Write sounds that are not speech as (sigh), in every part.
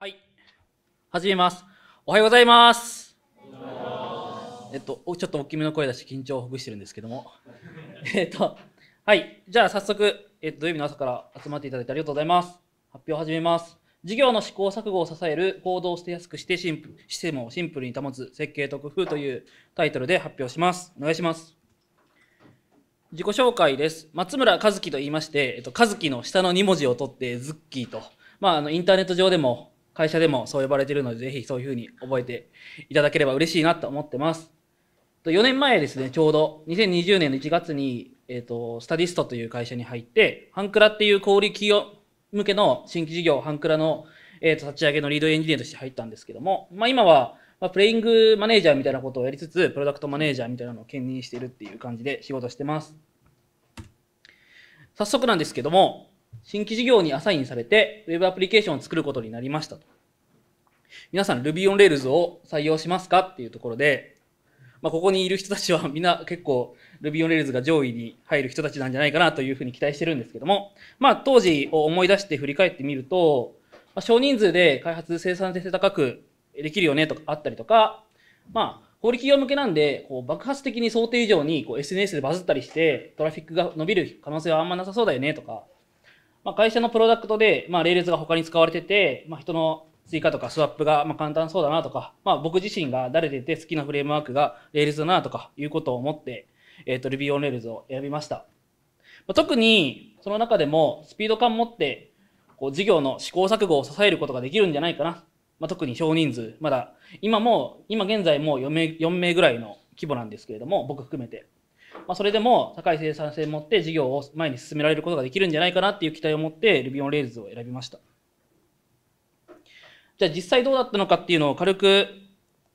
はい。始めます。おはようございます。えっと、ちょっと大きめの声だし緊張をほぐしてるんですけども。(laughs) えっと、はい。じゃあ早速、えっと、土曜日の朝から集まっていただいてありがとうございます。発表を始めます。事業の試行錯誤を支える行動を捨てやすくしてシンプシステムをシンプルに保つ設計と工夫というタイトルで発表します。お願いします。自己紹介です。松村和樹と言いまして、えっと、和樹の下の2文字を取ってズッキーと、まあ、あのインターネット上でも会社でもそう呼ばれているので、ぜひそういうふうに覚えていただければ嬉しいなと思ってます。4年前ですね、ちょうど2020年の1月に、えっ、ー、と、スタディストという会社に入って、ハンクラっていう小売企業向けの新規事業、ハンクラの、えーと、立ち上げのリードエンジニアとして入ったんですけども、まあ、今は、まあ、プレイングマネージャーみたいなことをやりつつ、プロダクトマネージャーみたいなのを兼任しているっていう感じで仕事してます。早速なんですけども、新規事業にアサインされて、Web アプリケーションを作ることになりましたと。皆さん Ruby on Rails を採用しますかっていうところで、まあ、ここにいる人たちは (laughs) みんな結構 Ruby on Rails が上位に入る人たちなんじゃないかなというふうに期待してるんですけども、まあ、当時を思い出して振り返ってみると、まあ、少人数で開発生産性高くできるよねとかあったりとか、まあ、小売企業向けなんで、こう爆発的に想定以上にこう SNS でバズったりして、トラフィックが伸びる可能性はあんまなさそうだよねとか、まあ、会社のプロダクトで、まあ、レールズが他に使われてて、まあ、人の追加とかスワップがまあ簡単そうだなとか、まあ、僕自身が誰でて好きなフレームワークがレールズだなとかいうことを思って、えっ、ー、と Ruby on Rails を選びました。まあ、特にその中でもスピード感を持ってこう事業の試行錯誤を支えることができるんじゃないかな。まあ、特に少人数、まだ今も、今現在も4名 ,4 名ぐらいの規模なんですけれども、僕含めて。まあ、それでも高い生産性を持って事業を前に進められることができるんじゃないかなっていう期待を持って Ruby on Rails を選びました。じゃあ実際どうだったのかっていうのを軽く、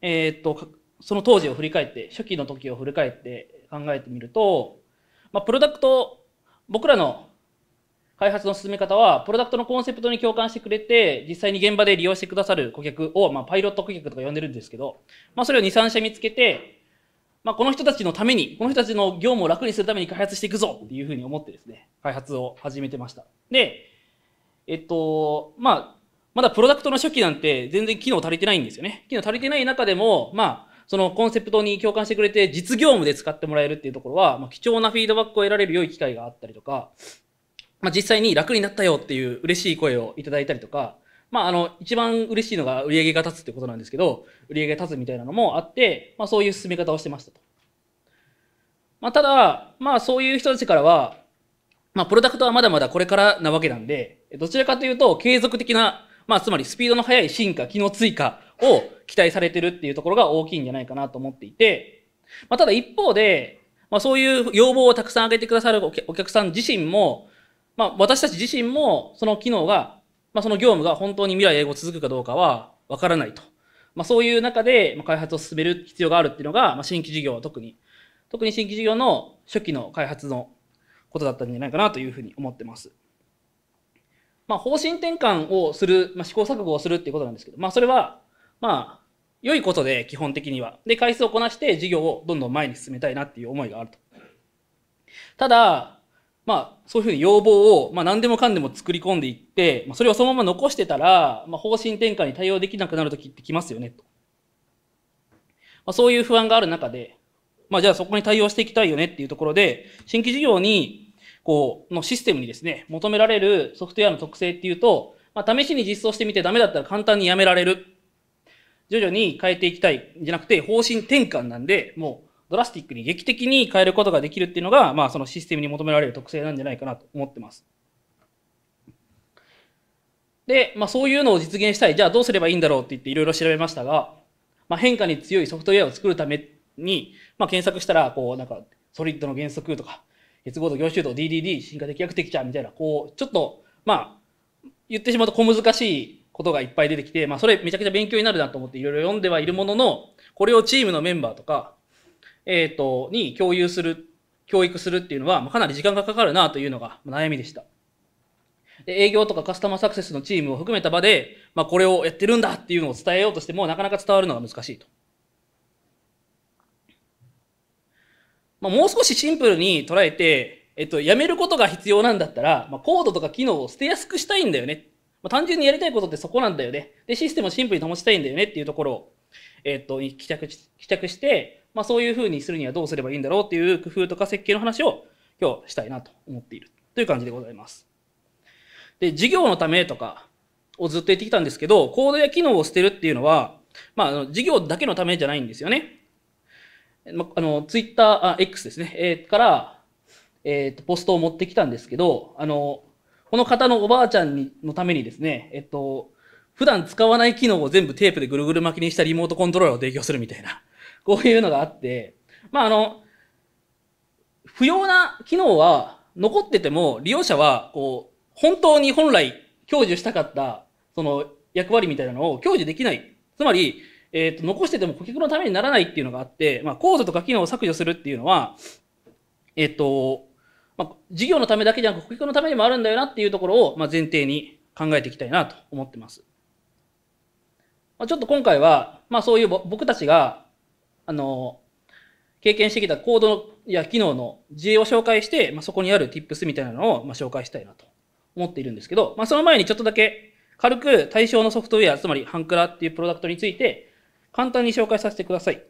えー、っと、その当時を振り返って、初期の時を振り返って考えてみると、まあ、プロダクト、僕らの開発の進め方は、プロダクトのコンセプトに共感してくれて、実際に現場で利用してくださる顧客を、まあ、パイロット顧客とか呼んでるんですけど、まあ、それを2、3社見つけて、まあ、この人たちのために、この人たちの業務を楽にするために開発していくぞっていうふうに思ってですね、開発を始めてました。で、えっと、まあ、まだプロダクトの初期なんて全然機能足りてないんですよね。機能足りてない中でも、まあ、そのコンセプトに共感してくれて実業務で使ってもらえるっていうところは、まあ、貴重なフィードバックを得られる良い機会があったりとか、まあ、実際に楽になったよっていう嬉しい声をいただいたりとか、まあ、あの、一番嬉しいのが売り上げが立つってことなんですけど、売り上げが立つみたいなのもあって、まあ、そういう進め方をしてましたと。まあ、ただ、まあ、そういう人たちからは、まあ、プロダクトはまだまだこれからなわけなんで、どちらかというと、継続的な、まあ、つまりスピードの速い進化、機能追加を期待されてるっていうところが大きいんじゃないかなと思っていて、まあ、ただ一方で、まあ、そういう要望をたくさん上げてくださるお客さん自身も、まあ、私たち自身も、その機能がまあ、その業務が本当に未来英語続くかどうかはわからないと。まあ、そういう中で開発を進める必要があるっていうのが、まあ、新規事業は特に、特に新規事業の初期の開発のことだったんじゃないかなというふうに思ってます。まあ、方針転換をする、まあ、試行錯誤をするっていうことなんですけど、まあ、それは、まあ、良いことで、基本的には。で、回数をこなして事業をどんどん前に進めたいなっていう思いがあると。ただ、まあ、そういうふうに要望を、まあ、何でもかんでも作り込んでいって、まあ、それをそのまま残してたら、まあ、方針転換に対応できなくなるときってきますよね、と。まあ、そういう不安がある中で、まあ、じゃあそこに対応していきたいよねっていうところで、新規事業に、こう、のシステムにですね、求められるソフトウェアの特性っていうと、まあ、試しに実装してみてダメだったら簡単にやめられる。徐々に変えていきたいんじゃなくて、方針転換なんで、もう、ドラスティックに劇的に変えることができるっていうのが、まあ、そのシステムに求められる特性なんじゃないかなと思ってます。で、まあ、そういうのを実現したい。じゃあどうすればいいんだろうって言っていろいろ調べましたが、まあ、変化に強いソフトウェアを作るために、まあ、検索したら、こう、なんか、ソリッドの原則とか、結合と凝集度、DDD、進化的ア的ちゃうみたいな、こう、ちょっと、まあ、言ってしまうと小難しいことがいっぱい出てきて、まあ、それめちゃくちゃ勉強になるなと思っていろいろ読んではいるものの、これをチームのメンバーとか、えっ、ー、と、に共有する、教育するっていうのは、かなり時間がかかるなというのが悩みでした。で営業とかカスタマーサクセスのチームを含めた場で、まあ、これをやってるんだっていうのを伝えようとしても、なかなか伝わるのが難しいと。まあ、もう少しシンプルに捉えて、えっと、やめることが必要なんだったら、まあ、コードとか機能を捨てやすくしたいんだよね。まあ、単純にやりたいことってそこなんだよね。で、システムをシンプルに保ちたいんだよねっていうところを、えっと、帰着し帰着して、まあ、そういうふうにするにはどうすればいいんだろうっていう工夫とか設計の話を今日したいなと思っているという感じでございます。で、事業のためとかをずっと言ってきたんですけど、コードや機能を捨てるっていうのは、まあ、事業だけのためじゃないんですよね。ま、あの、ツイッター、あ、X ですね、えー、から、えっ、ー、と、ポストを持ってきたんですけど、あの、この方のおばあちゃんにのためにですね、えっと、普段使わない機能を全部テープでぐるぐる巻きにしたリモートコントローラーを提供するみたいなこういうのがあって、まああの、不要な機能は残ってても、利用者は、こう、本当に本来享受したかった、その役割みたいなのを享受できない。つまり、えっ、ー、と、残してても顧客のためにならないっていうのがあって、まあ、構造とか機能を削除するっていうのは、えっ、ー、と、まあ、事業のためだけじゃなく、顧客のためにもあるんだよなっていうところを、まあ、前提に考えていきたいなと思ってます。まあ、ちょっと今回は、まあ、そういう僕たちが、あの、経験してきたコードや機能の事例を紹介して、まあ、そこにある tips みたいなのを、まあ、紹介したいなと思っているんですけど、まあ、その前にちょっとだけ軽く対象のソフトウェア、つまりハンクラっていうプロダクトについて簡単に紹介させてください。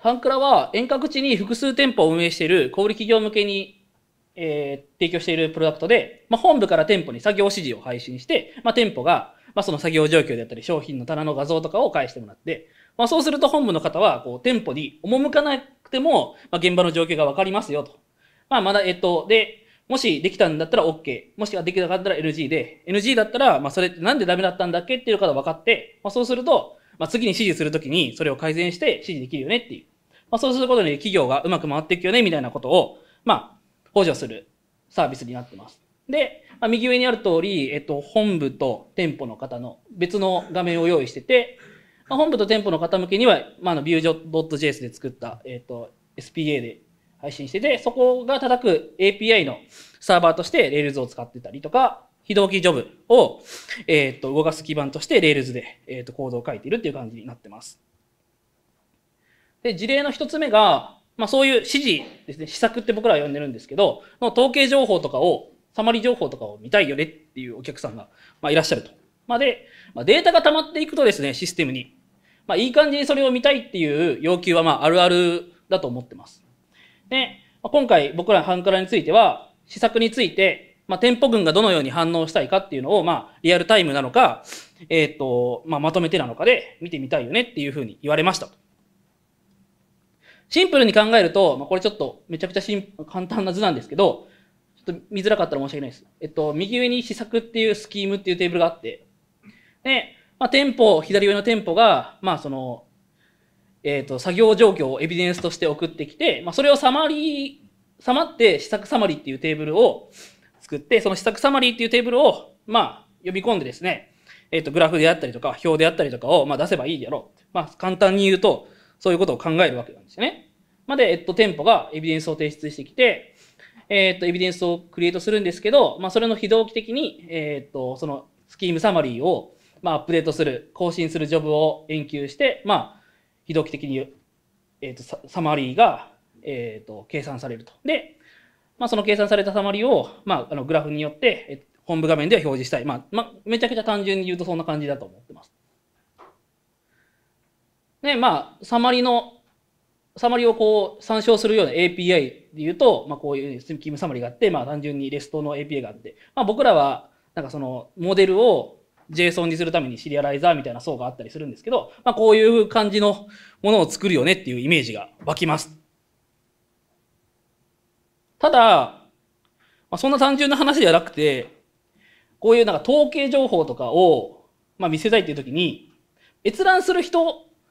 ハンクラは遠隔地に複数店舗を運営している小売企業向けに、えー、提供しているプロダクトで、まあ、本部から店舗に作業指示を配信して、まあ、店舗が、まあ、その作業状況であったり商品の棚の画像とかを返してもらって、まあ、そうすると本部の方はこう店舗に赴かなくても、まあ、現場の状況が分かりますよと。まあ、まだ、えっと、で、もしできたんだったら OK、もしできなかったら NG で、NG だったら、まあ、それってなんでダメだったんだっけっていう方分かって、まあ、そうすると、まあ、次に指示するときにそれを改善して指示できるよねっていう。まあ、そうすることで企業がうまく回っていくよねみたいなことを、まあ、補助するサービスになってます。で、まあ、右上にある通り、えっと、本部と店舗の方の別の画面を用意してて、まあ、本部と店舗の方向けには、まあ、のジョ e j s で作った、えっ、ー、と、SPA で配信してて、そこが叩く API のサーバーとして Rails を使ってたりとか、非同期ジョブを、えっ、と、動かす基盤として Rails で、えっ、と、コードを書いているっていう感じになってます。で、事例の一つ目が、まあ、そういう指示ですね、施策って僕らは呼んでるんですけど、の統計情報とかを、サマリ情報とかを見たいよねっていうお客さんが、まあ、いらっしゃると。まあ、で、まあ、データが溜まっていくとですね、システムに。まあ、いい感じにそれを見たいっていう要求は、まあ、あるあるだと思ってます。で、まあ、今回僕らのハンカラについては、試作について、まあ、店舗群がどのように反応したいかっていうのを、まあ、リアルタイムなのか、えっ、ー、と、まあ、まとめてなのかで見てみたいよねっていうふうに言われましたシンプルに考えると、まあ、これちょっとめちゃくちゃしん簡単な図なんですけど、ちょっと見づらかったら申し訳ないです。えっと、右上に試作っていうスキームっていうテーブルがあって、で、まあ、店舗、左上の店舗が、まあ、その、えっ、ー、と、作業状況をエビデンスとして送ってきて、まあ、それをサマリー、サマって試作サマリーっていうテーブルを作って、その試作サマリーっていうテーブルを、まあ、呼び込んでですね、えっ、ー、と、グラフであったりとか、表であったりとかを、まあ、出せばいいやろう。まあ、簡単に言うと、そういうことを考えるわけなんですよね。まで、えっと、店舗がエビデンスを提出してきて、えっと、エビデンスをクリエイトするんですけど、まあ、それの非同期的に、えっと、そのスキームサマリーをまあ、アップデートする、更新するジョブを延期して、まあ、非同期的に、えーと、サマリーが、えーと、と計算されると。で、まあ、その計算されたサマリーを、まあ、あのグラフによって、えー、本部画面では表示したい、まあまあ。めちゃくちゃ単純に言うとそんな感じだと思ってます。で、まあ、サマリーの、サマリーをこう参照するような API で言うと、まあ、こういう勤務サマリーがあって、まあ、単純に REST の API があって、まあ、僕らはなんかそのモデルを JSON にするためにシリアライザーみたいな層があったりするんですけど、まあ、こういう感じのものを作るよねっていうイメージが湧きます。ただ、まあ、そんな単純な話ではなくて、こういうなんか統計情報とかを、まあ、見せたいっていう時に、閲覧する人、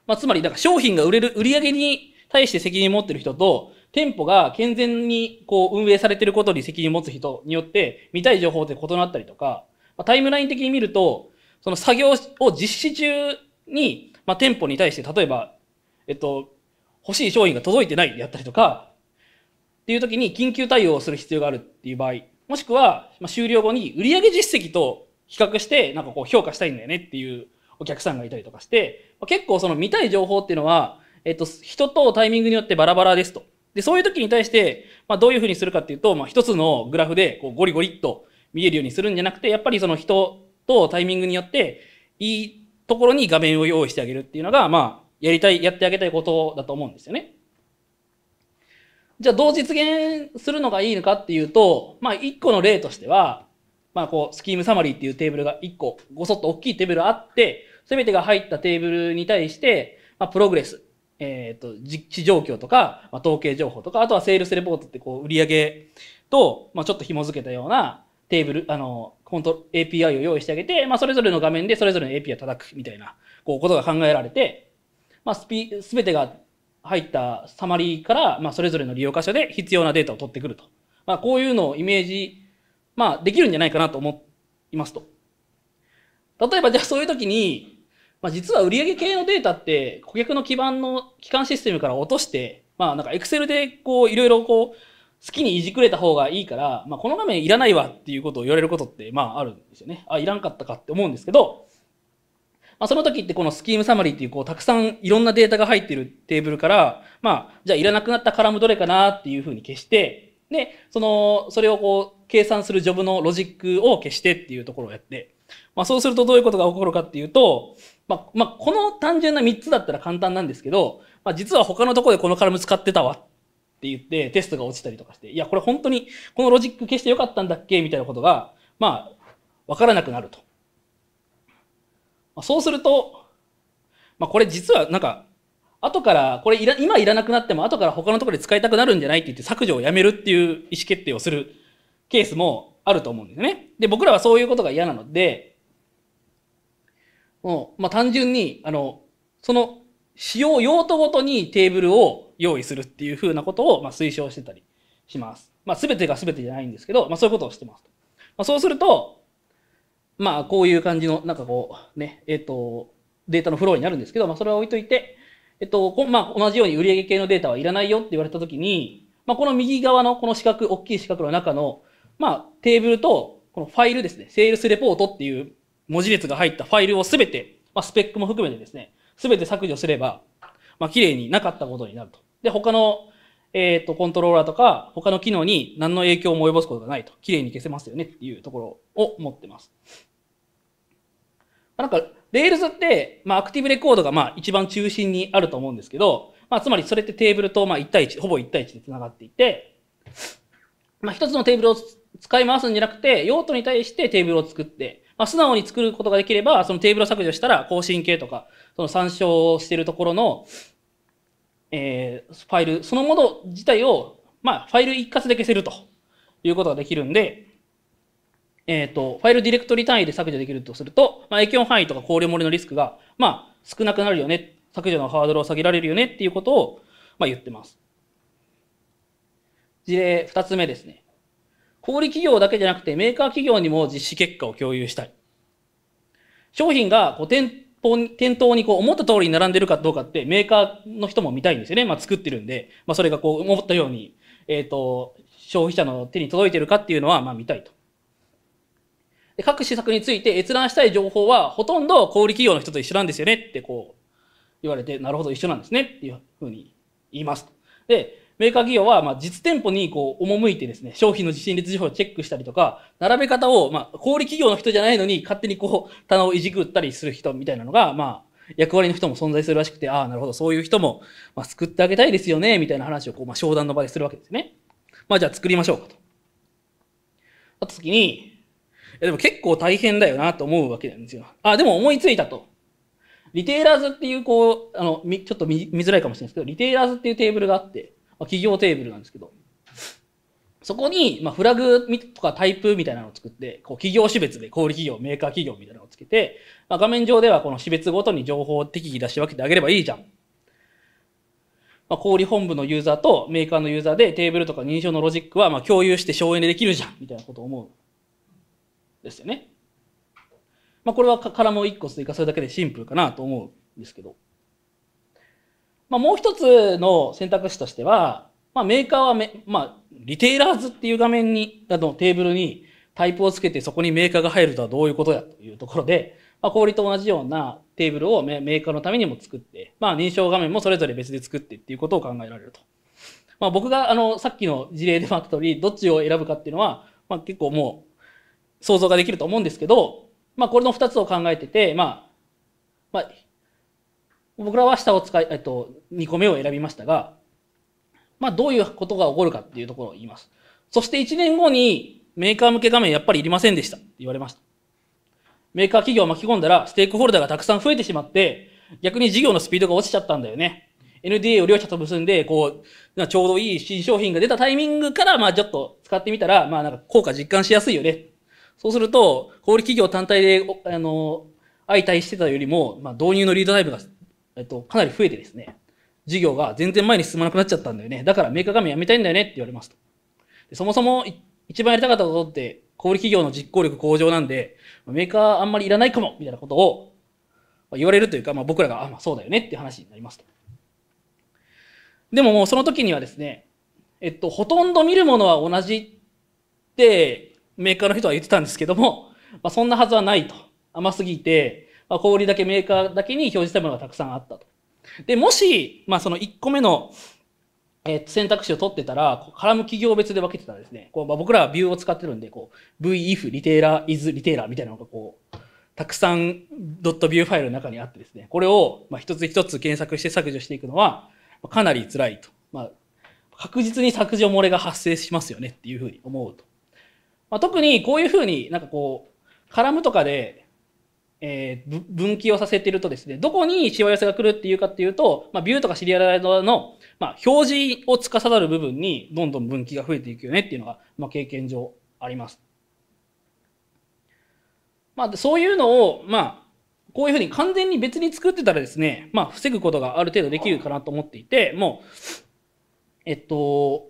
まあ、つまりなんか商品が売れる、売り上げに対して責任を持ってる人と、店舗が健全にこう運営されてることに責任を持つ人によって見たい情報って異なったりとか、タイムライン的に見ると、その作業を実施中に、まあ、店舗に対して、例えば、えっと、欲しい商品が届いてないであったりとか、っていう時に緊急対応をする必要があるっていう場合、もしくは、まあ、終了後に売上実績と比較して、なんかこう評価したいんだよねっていうお客さんがいたりとかして、まあ、結構その見たい情報っていうのは、えっと、人とタイミングによってバラバラですと。で、そういう時に対して、まあ、どういうふうにするかっていうと、まあ、一つのグラフでこうゴリゴリっと見えるようにするんじゃなくて、やっぱりその人とタイミングによって、いいところに画面を用意してあげるっていうのが、まあ、やりたい、やってあげたいことだと思うんですよね。じゃあどう実現するのがいいのかっていうと、まあ一個の例としては、まあこう、スキームサマリーっていうテーブルが一個、ごそっと大きいテーブルあって、すべてが入ったテーブルに対して、まあプログレス、えっ、ー、と、実地状況とか、まあ統計情報とか、あとはセールスレポートってこう、売上と、まあちょっと紐付けたようなテーブル、あの、コント API を用意してあげて、まあ、それぞれの画面でそれぞれの API を叩くみたいな、こう、ことが考えられて、まあ、スピ、すべてが入ったサマリーから、まあ、それぞれの利用箇所で必要なデータを取ってくると。まあ、こういうのをイメージ、まあ、できるんじゃないかなと思いますと。例えば、じゃあそういう時に、まあ、実は売上系のデータって、顧客の基盤の基幹システムから落として、まあ、なんか Excel で、こう、いろいろこう、好きにいじくれた方がいいから、まあ、この画面いらないわっていうことを言われることって、まあ、あるんですよね。あ、いらんかったかって思うんですけど、まあ、その時ってこのスキームサマリーっていう、こう、たくさんいろんなデータが入ってるテーブルから、まあ、じゃあいらなくなったカラムどれかなっていうふうに消して、で、その、それをこう、計算するジョブのロジックを消してっていうところをやって、まあ、そうするとどういうことが起こるかっていうと、まあ、まあ、この単純な3つだったら簡単なんですけど、まあ、実は他のところでこのカラム使ってたわって言ってテストが落ちたりとかして、いや、これ本当にこのロジック消してよかったんだっけみたいなことが、まあ、わからなくなると。まあ、そうすると、まあこれ実はなんか、後から、これいら、今いらなくなっても後から他のところで使いたくなるんじゃないって言って削除をやめるっていう意思決定をするケースもあると思うんですね。で、僕らはそういうことが嫌なので、もう、まあ単純に、あの、その使用用途ごとにテーブルを用意するっていうふうなことを、ま推奨してたりします。まあ、全てが全てじゃないんですけど、まあ、そういうことをしてます。まあ、そうすると、まあ、こういう感じの、なんかこう、ね、えっ、ー、と、データのフローになるんですけど、まあ、それは置いといて、えっ、ー、と、まあ、同じように売上系のデータはいらないよって言われたときに、まあ、この右側のこの四角、大きい四角の中の、まあ、テーブルと、このファイルですね、セールスレポートっていう文字列が入ったファイルをすべて、まあ、スペックも含めてですね、すべて削除すれば、まあ、綺麗になかったことになると。で、他の、えっ、ー、と、コントローラーとか、他の機能に何の影響も及ぼすことがないと。綺麗に消せますよねっていうところを持ってます。なんか、レールズって、まあ、アクティブレコードが、まあ、一番中心にあると思うんですけど、まあ、つまりそれってテーブルと、まあ、1対1、ほぼ1対1で繋がっていて、まあ、一つのテーブルを使い回すんじゃなくて、用途に対してテーブルを作って、まあ、素直に作ることができれば、そのテーブルを削除したら、更新系とか、その参照しているところの、えー、ファイル、そのもの自体を、まあ、ファイル一括で消せるということができるんで、えっ、ー、と、ファイルディレクトリ単位で削除できるとすると、まあ、影響範囲とか考慮漏れのリスクが、まあ、少なくなるよね、削除のハードルを下げられるよねっていうことを、まあ、言ってます。事例二つ目ですね。小売企業だけじゃなくてメーカー企業にも実施結果を共有したい。商品がこう店舗に、店頭にこう思った通りに並んでるかどうかってメーカーの人も見たいんですよね。まあ、作ってるんで、まあ、それがこう思ったように、えっ、ー、と、消費者の手に届いてるかっていうのは、まあ、見たいと。で各施策について閲覧したい情報はほとんど小売企業の人と一緒なんですよねってこう言われて、なるほど一緒なんですねっていうふうに言います。で、メーカー企業は、まあ、実店舗にこう、赴いてですね、商品の自信率情報をチェックしたりとか、並べ方を、まあ、小売企業の人じゃないのに、勝手にこう、棚をいじくったりする人みたいなのが、まあ、役割の人も存在するらしくて、ああ、なるほど、そういう人も、まあ、救ってあげたいですよね、みたいな話を、こう、まあ、商談の場でするわけですね。まあ、じゃあ作りましょうかと。あった時に、いやでも結構大変だよなと思うわけなんですよ。あ、でも思いついたと。リテイラーズっていう、こう、あの、みちょっと見見づらいかもしれないですけど、リテイラーズっていうテーブルがあって、まあ、企業テーブルなんですけど、そこに、まあ、フラグとかタイプみたいなのを作って、こう企業種別で小売企業、メーカー企業みたいなのをつけて、まあ、画面上ではこの種別ごとに情報を適宜出し分けてあげればいいじゃん。まあ、小売本部のユーザーとメーカーのユーザーでテーブルとか認証のロジックはまあ共有して省エネできるじゃんみたいなことを思う。ですよね。まあ、これはからも一個追加するだけでシンプルかなと思うんですけど。まあ、もう一つの選択肢としては、まあ、メーカーはめ、まあ、リテイラーズっていう画面に、あのテーブルにタイプをつけてそこにメーカーが入るとはどういうことやというところで、まあ、氷と同じようなテーブルをメーカーのためにも作って、まあ、認証画面もそれぞれ別で作ってっていうことを考えられると。まあ、僕があのさっきの事例でもあった通り、どっちを選ぶかっていうのは、まあ、結構もう想像ができると思うんですけど、まあ、これの2つを考えてて、まあまあ、僕らは下を使い、えっと、2個目を選びましたが、まあ、どういうことが起こるかっていうところを言います。そして1年後に、メーカー向け画面やっぱりいりませんでしたって言われました。メーカー企業を巻き込んだら、ステークホルダーがたくさん増えてしまって、逆に事業のスピードが落ちちゃったんだよね。NDA を両者と結んで、こう、ちょうどいい新商品が出たタイミングから、まあちょっと使ってみたら、まあなんか効果実感しやすいよね。そうすると、小売企業単体で、あの、相対してたよりも、まあ導入のリードタイムがえっと、かなり増えてですね、事業が全然前に進まなくなっちゃったんだよね。だからメーカー画面やめたいんだよねって言われますと。でそもそも一番やりたかったことって、小売企業の実行力向上なんで、メーカーあんまりいらないかもみたいなことを言われるというか、まあ、僕らが、あ、まあ、そうだよねっていう話になりますと。でももうその時にはですね、えっと、ほとんど見るものは同じってメーカーの人は言ってたんですけども、まあ、そんなはずはないと。甘すぎて、ま小売だけメーカーだけに表示したものがたくさんあったと。で、もし、まあ、その1個目の、え選択肢を取ってたら、こう絡む企業別で分けてたらですね、こうまあ、僕らはビューを使ってるんで、こう、v, if, リテーラー、is, リテーラーみたいなのがこう、たくさん .view ファイルの中にあってですね、これをまあ一つ一つ検索して削除していくのは、かなり辛いと。まあ、確実に削除漏れが発生しますよねっていうふうに思うと。まあ、特にこういうふうになんかこう、絡むとかでえー、分岐をさせてるとですね、どこにしわ寄せが来るっていうかっていうと、まあ、ビューとかシリアライドの、まあ、表示を司る部分にどんどん分岐が増えていくよねっていうのが、まあ、経験上あります。まあ、そういうのを、まあ、こういうふうに完全に別に作ってたらですね、まあ、防ぐことがある程度できるかなと思っていて、もう、えっと、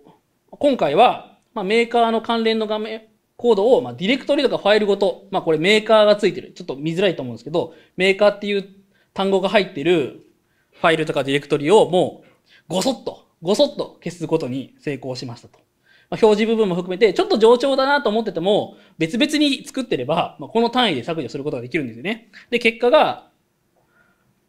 今回は、まあ、メーカーの関連の画面、コードを、まあ、ディレクトリとかファイルごと、まあ、これメーカーがついてる。ちょっと見づらいと思うんですけど、メーカーっていう単語が入ってるファイルとかディレクトリをもう、ごそっと、ごそっと消すことに成功しましたと。まあ、表示部分も含めて、ちょっと冗長だなと思ってても、別々に作ってれば、まあ、この単位で削除することができるんですよね。で、結果が、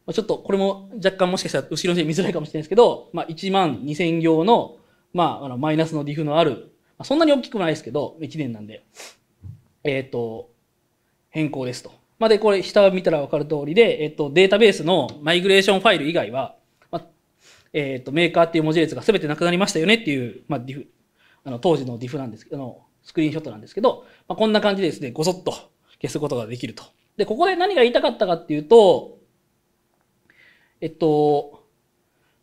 まあ、ちょっとこれも若干もしかしたら後ろに見づらいかもしれないですけど、まあ、1万2000行の、まあ、あのマイナスのディフのあるあ、そんなに大きくもないですけど、1年なんで、えっ、ー、と、変更ですと。まあ、で、これ下を見たらわかる通りで、えっ、ー、と、データベースのマイグレーションファイル以外は、まあ、えっ、ー、と、メーカーっていう文字列が全てなくなりましたよねっていう、まあ、ディフ、あの、当時のディフなんですけど、スクリーンショットなんですけど、まあ、こんな感じでですね、ごそっと消すことができると。で、ここで何が言いたかったかっていうと、えっと、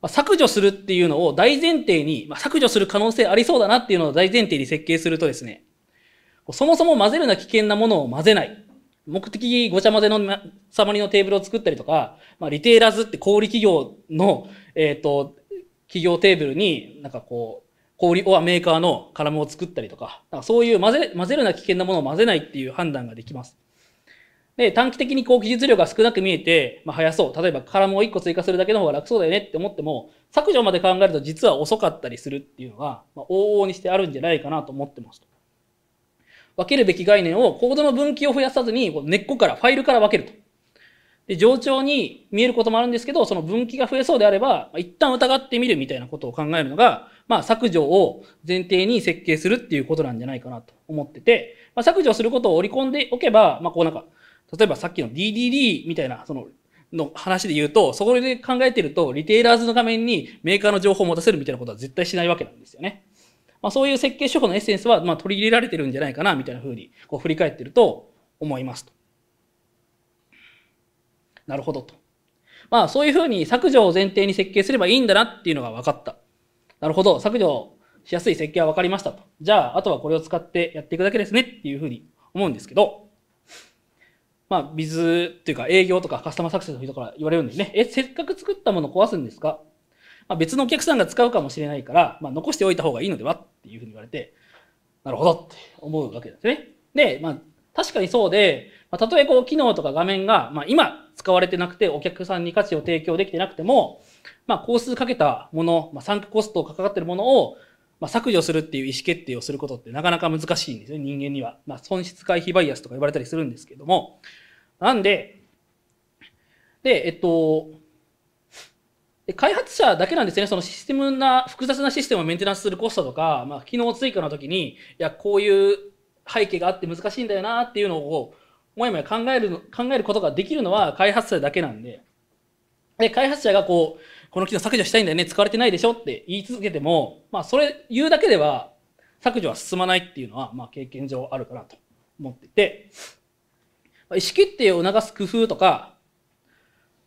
ま削除するっていうのを大前提に、ま削除する可能性ありそうだなっていうのを大前提に設計するとですね、そもそも混ぜるな危険なものを混ぜない。目的ごちゃ混ぜのサマリのテーブルを作ったりとか、まあ、リテーラーズって小売企業の、えっ、ー、と、企業テーブルになんかこう、小売オアメーカーのカラムを作ったりとか、かそういう混ぜ混ぜるな危険なものを混ぜないっていう判断ができます。で、短期的にこう技術量が少なく見えて、まあ、早そう。例えば、カラムを1個追加するだけの方が楽そうだよねって思っても、削除まで考えると実は遅かったりするっていうのが、まあ、往々にしてあるんじゃないかなと思ってます。分けるべき概念をコードの分岐を増やさずに、根っこから、ファイルから分けると。で、冗長に見えることもあるんですけど、その分岐が増えそうであれば、一旦疑ってみるみたいなことを考えるのが、まあ、削除を前提に設計するっていうことなんじゃないかなと思ってて、まあ、削除することを織り込んでおけば、まあ、こうなんか、例えばさっきの DDD みたいな、その、の話で言うと、そこで考えてると、リテイラーズの画面にメーカーの情報を持たせるみたいなことは絶対しないわけなんですよね。まあ、そういう設計手法のエッセンスは、まあ、取り入れられてるんじゃないかな、みたいなふうに、こう振り返ってると思いますと。なるほどと。まあ、そういうふうに削除を前提に設計すればいいんだなっていうのが分かった。なるほど。削除しやすい設計は分かりましたと。じゃあ、あとはこれを使ってやっていくだけですねっていうふうに思うんですけど、まあ、ビズっていうか営業とかカスタマーサクセスの人から言われるんですね。え、せっかく作ったもの壊すんですかまあ、別のお客さんが使うかもしれないから、まあ、残しておいた方がいいのではっていうふうに言われて、なるほどって思うわけですね。で、まあ、確かにそうで、まあ、たとえこう、機能とか画面が、まあ、今使われてなくて、お客さんに価値を提供できてなくても、まあ、工数かけたもの、まあ、参加コストをかかってるものを、まあ、削除するっていう意思決定をすることってなかなか難しいんですよ、人間には。まあ、損失回避バイアスとか言われたりするんですけども。なんで、で、えっと、で開発者だけなんですよね、そのシステムな、複雑なシステムをメンテナンスするコストとか、まあ、機能追加の時に、いや、こういう背景があって難しいんだよなっていうのを、もやもや考える、考えることができるのは開発者だけなんで、で、開発者がこう、この機能削除したいんだよね、使われてないでしょって言い続けても、まあそれ言うだけでは削除は進まないっていうのは、まあ経験上あるかなと思っていて、意思決定を促す工夫とか、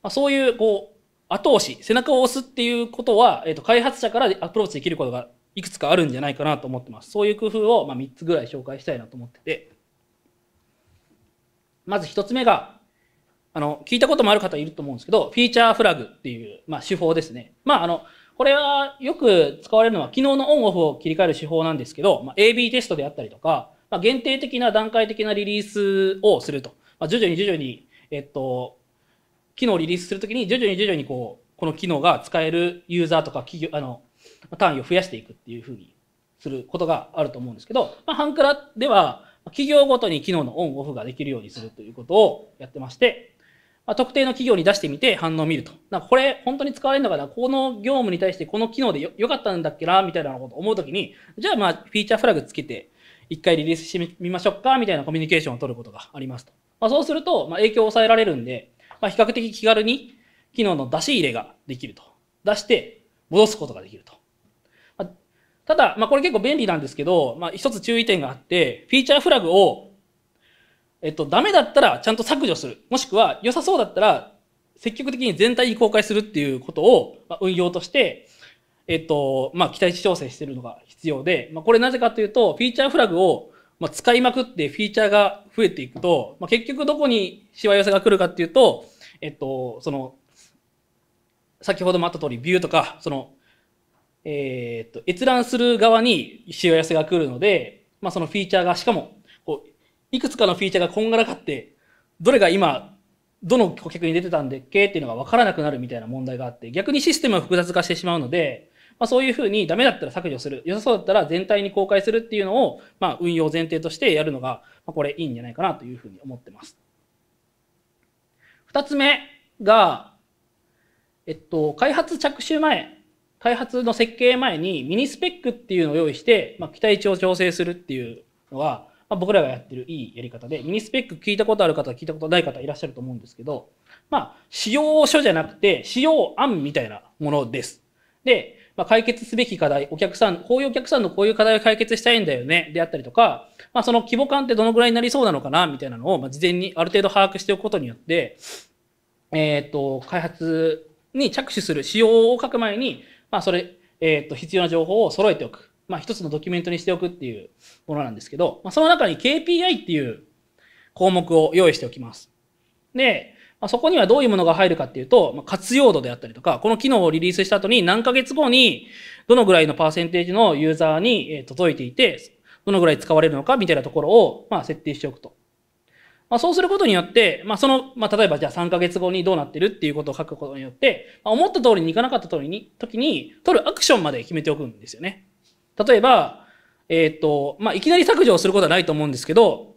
まあ、そういうこう後押し、背中を押すっていうことは、えっ、ー、と開発者からアプローチできることがいくつかあるんじゃないかなと思ってます。そういう工夫をまあ3つぐらい紹介したいなと思ってて、まず1つ目が、あの、聞いたこともある方いると思うんですけど、フィーチャーフラグっていう、まあ、手法ですね。まあ、あの、これはよく使われるのは、昨日のオンオフを切り替える手法なんですけど、まあ、AB テストであったりとか、まあ、限定的な段階的なリリースをすると。まあ、徐々に徐々に、えっと、機能をリリースするときに、徐々に徐々にこう、この機能が使えるユーザーとか企業、あの、単位を増やしていくっていうふうにすることがあると思うんですけど、まあ、ハンクラでは、企業ごとに機能のオンオフができるようにするということをやってまして、まあ、特定の企業に出してみて反応を見ると。なんかこれ本当に使われるのかなこの業務に対してこの機能でよかったんだっけなみたいなことを思うときに、じゃあまあフィーチャーフラグつけて一回リリースしてみましょうかみたいなコミュニケーションを取ることがありますと。まあ、そうすると、まあ、影響を抑えられるんで、まあ、比較的気軽に機能の出し入れができると。出して戻すことができると。あ、ただ、まあ、これ結構便利なんですけど、まあ、一つ注意点があって、フィーチャーフラグをえっと、ダメだったらちゃんと削除する。もしくは、良さそうだったら、積極的に全体に公開するっていうことを、まあ、運用として、えっと、まあ、期待値調整してるのが必要で、まあ、これなぜかというと、フィーチャーフラグを、まあ、使いまくってフィーチャーが増えていくと、まあ、結局どこにしわ寄せが来るかっていうと、えっと、その、先ほどもあった通り、ビューとか、その、えー、っと、閲覧する側にしわ寄せが来るので、まあ、そのフィーチャーが、しかもいくつかのフィーチャーがこんがらかって、どれが今、どの顧客に出てたんでっけっていうのが分からなくなるみたいな問題があって、逆にシステムを複雑化してしまうので、まあ、そういうふうにダメだったら削除する、良さそうだったら全体に公開するっていうのを、まあ、運用前提としてやるのが、まあ、これいいんじゃないかなというふうに思ってます。二つ目が、えっと、開発着手前、開発の設計前にミニスペックっていうのを用意して、まあ、期待値を調整するっていうのは、まあ、僕らがやってるいいやり方で、ミニスペック聞いたことある方、聞いたことない方いらっしゃると思うんですけど、まあ、使用書じゃなくて、使用案みたいなものです。で、まあ、解決すべき課題、お客さん、こういうお客さんのこういう課題を解決したいんだよね、であったりとか、まあ、その規模感ってどのぐらいになりそうなのかな、みたいなのを、まあ、事前にある程度把握しておくことによって、えっ、ー、と、開発に着手する、仕様を書く前に、まあ、それ、えっ、ー、と、必要な情報を揃えておく。まあ、一つのドキュメントにしておくっていうものなんですけど、まあ、その中に KPI っていう項目を用意しておきます。で、まあ、そこにはどういうものが入るかっていうと、まあ、活用度であったりとか、この機能をリリースした後に何ヶ月後にどのぐらいのパーセンテージのユーザーに届いていて、どのぐらい使われるのかみたいなところを、まあ、設定しておくと。まあ、そうすることによって、まあ、その、まあ、例えばじゃあ3ヶ月後にどうなってるっていうことを書くことによって、まあ、思った通りにいかなかった通りに、時に取るアクションまで決めておくんですよね。例えば、えっ、ー、と、まあ、いきなり削除をすることはないと思うんですけど、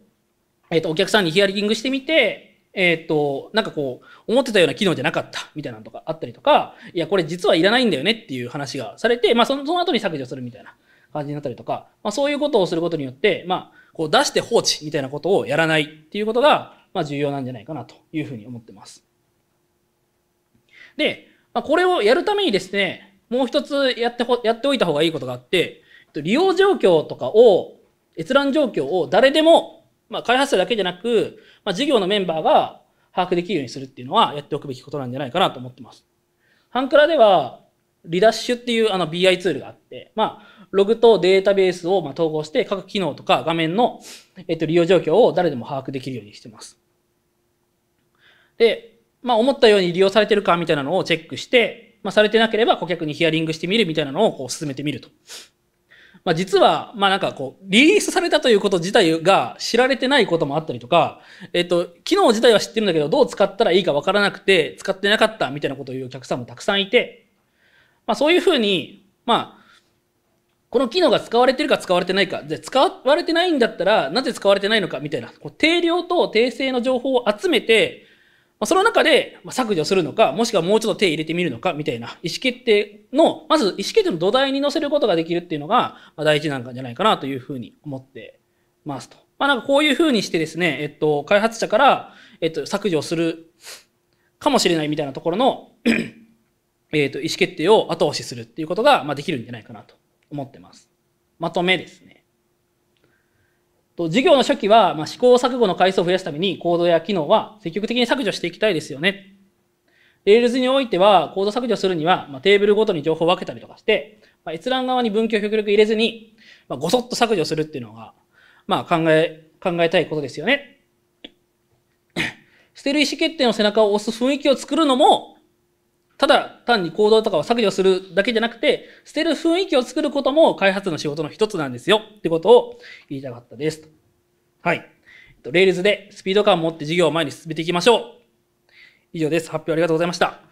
えっ、ー、と、お客さんにヒアリングしてみて、えっ、ー、と、なんかこう、思ってたような機能じゃなかったみたいなのとかあったりとか、いや、これ実はいらないんだよねっていう話がされて、まあ、そのその後に削除するみたいな感じになったりとか、まあ、そういうことをすることによって、まあ、こう出して放置みたいなことをやらないっていうことが、まあ、重要なんじゃないかなというふうに思ってます。で、まあ、これをやるためにですね、もう一つやってほやっておいた方がいいことがあって、と利用状況とかを、閲覧状況を誰でも、まあ、開発者だけじゃなく、まあ、事業のメンバーが把握できるようにするっていうのはやっておくべきことなんじゃないかなと思ってます。ハンクラでは、リダッシュっていうあの BI ツールがあって、まあ、ログとデータベースをま統合して各機能とか画面の、えっと、利用状況を誰でも把握できるようにしてます。で、まあ、思ったように利用されてるかみたいなのをチェックして、まあ、されてなければ顧客にヒアリングしてみるみたいなのをこう進めてみるとまあ、実は、まあ、なんかこう、リリースされたということ自体が知られてないこともあったりとか、えっと、機能自体は知ってるんだけど、どう使ったらいいかわからなくて、使ってなかったみたいなことを言うお客さんもたくさんいて、まあ、そういうふうに、まあ、この機能が使われてるか使われてないか、で使われてないんだったら、なぜ使われてないのかみたいな、こう定量と訂正の情報を集めて、まその中で削除するのか、もしくはもうちょっと手入れてみるのか、みたいな意思決定の、まず意思決定の土台に乗せることができるっていうのが大事なんじゃないかなというふうに思ってますと。まあなんかこういうふうにしてですね、えっと、開発者から、えっと、削除するかもしれないみたいなところの (clears throat) えっと、意思決定を後押しするっていうことが、まできるんじゃないかなと思ってます。まとめですね。と事業の初期は、まあ、試行錯誤の回数を増やすためにコードや機能は積極的に削除していきたいですよね。レールズにおいては、コード削除するには、まあ、テーブルごとに情報を分けたりとかして、まあ、閲覧側に分岐を極力入れずに、まあ、ごそっと削除するっていうのが、まあ、考え、考えたいことですよね。捨てる意思決定の背中を押す雰囲気を作るのも、ただ単に行動とかを削除するだけじゃなくて、捨てる雰囲気を作ることも開発の仕事の一つなんですよってことを言いたかったです。はい。レールズでスピード感を持って授業を前に進めていきましょう。以上です。発表ありがとうございました。